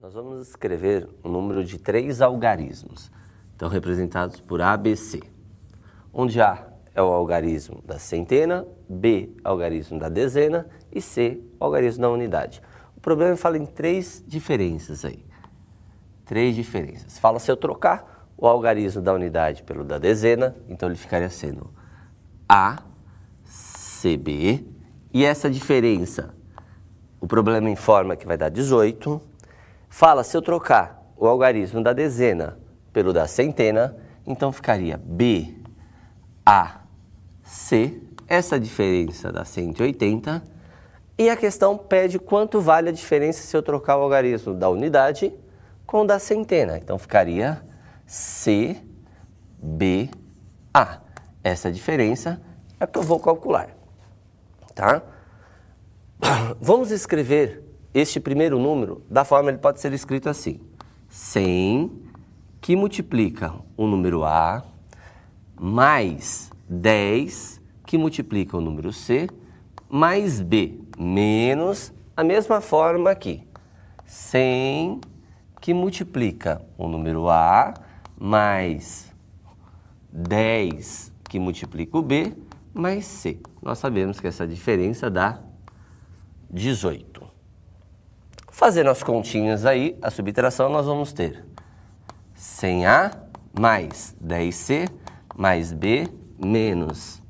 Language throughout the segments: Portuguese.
Nós vamos escrever o um número de três algarismos, então representados por ABC, onde A é o algarismo da centena, B, algarismo da dezena e C, algarismo da unidade. O problema é fala em três diferenças aí. Três diferenças. Fala se eu trocar o algarismo da unidade pelo da dezena, então ele ficaria sendo A, CB, e essa diferença, o problema informa que vai dar 18, Fala, se eu trocar o algarismo da dezena pelo da centena, então ficaria B, A, C, essa diferença da 180, e a questão pede quanto vale a diferença se eu trocar o algarismo da unidade com o da centena. Então ficaria C, B, A. Essa diferença é que eu vou calcular, tá? Vamos escrever este primeiro número, da forma ele pode ser escrito assim: 100 que multiplica o número A mais 10 que multiplica o número C mais B menos a mesma forma aqui. 100 que multiplica o número A mais 10 que multiplica o B mais C. Nós sabemos que essa diferença dá 18. Fazendo as continhas aí, a subtração, nós vamos ter 100A mais 10C mais B menos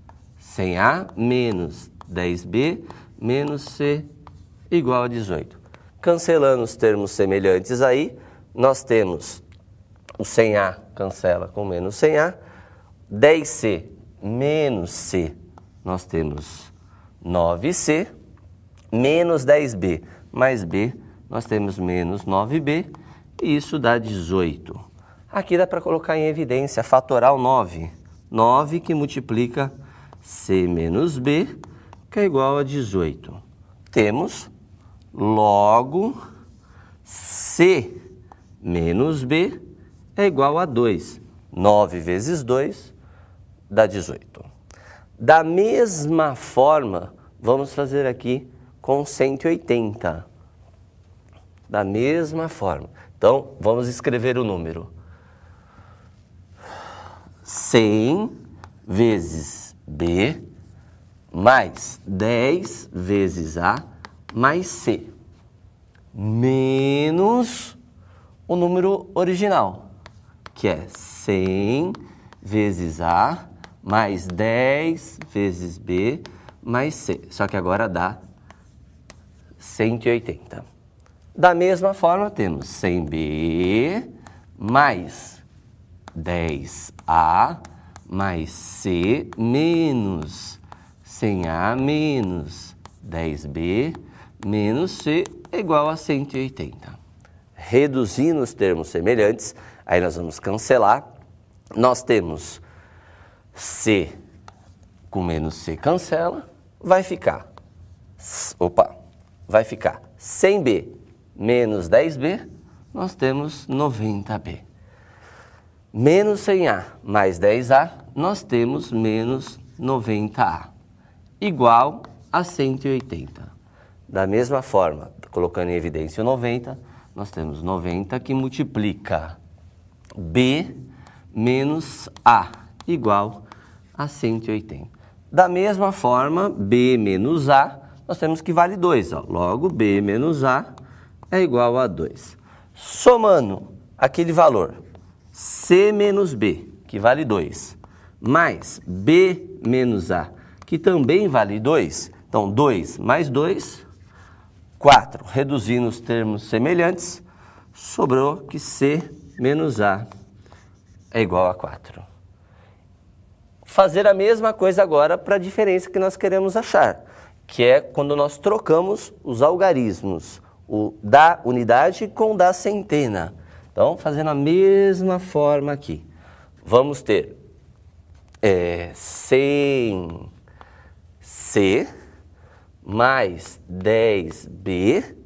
100A menos 10B menos C igual a 18. Cancelando os termos semelhantes aí, nós temos o 100A cancela com menos 100A, 10C menos C, nós temos 9C menos 10B mais B nós temos menos 9b, e isso dá 18. Aqui dá para colocar em evidência fatoral 9. 9 que multiplica c menos b, que é igual a 18. Temos, logo, c menos b é igual a 2. 9 vezes 2 dá 18. Da mesma forma, vamos fazer aqui com 180 da mesma forma. Então, vamos escrever o número. 100 vezes B mais 10 vezes A mais C menos o número original, que é 100 vezes A mais 10 vezes B mais C. Só que agora dá 180. Da mesma forma, temos 100B mais 10A mais C menos 100A menos 10B menos C igual a 180. Reduzindo os termos semelhantes, aí nós vamos cancelar. Nós temos C com menos C cancela, vai ficar, opa, vai ficar 100B menos 10b, nós temos 90b. Menos 100a mais 10a, nós temos menos 90a, igual a 180. Da mesma forma, colocando em evidência o 90, nós temos 90 que multiplica b menos a, igual a 180. Da mesma forma, b menos a, nós temos que vale 2. Ó. Logo, b menos a é igual a 2. Somando aquele valor C menos B, que vale 2, mais B menos A, que também vale 2. Então, 2 mais 2, 4. Reduzindo os termos semelhantes, sobrou que C menos A é igual a 4. Fazer a mesma coisa agora para a diferença que nós queremos achar, que é quando nós trocamos os algarismos o da unidade com o da centena. Então, fazendo a mesma forma aqui. Vamos ter é, 100 C mais 10B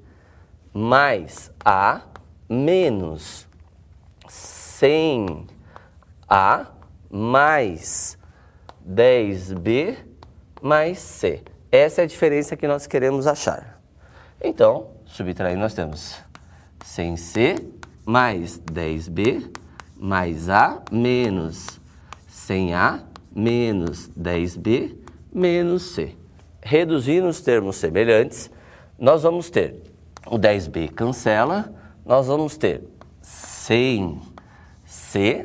mais A menos 100A mais 10B mais C. Essa é a diferença que nós queremos achar. Então, Subtraindo, nós temos 100C mais 10B mais A menos 100A menos 10B menos C. Reduzindo os termos semelhantes, nós vamos ter o 10B cancela, nós vamos ter 100C,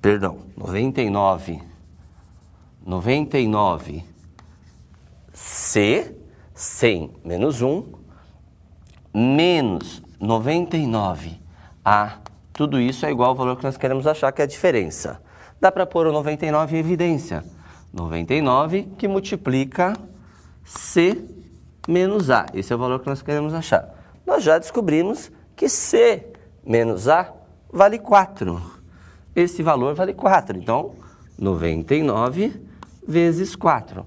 perdão, 99, 99C, 100 menos 1, menos 99 a tudo isso é igual ao valor que nós queremos achar, que é a diferença. Dá para pôr o 99 em evidência. 99 que multiplica C menos A. Esse é o valor que nós queremos achar. Nós já descobrimos que C menos A vale 4. Esse valor vale 4. Então, 99 vezes 4.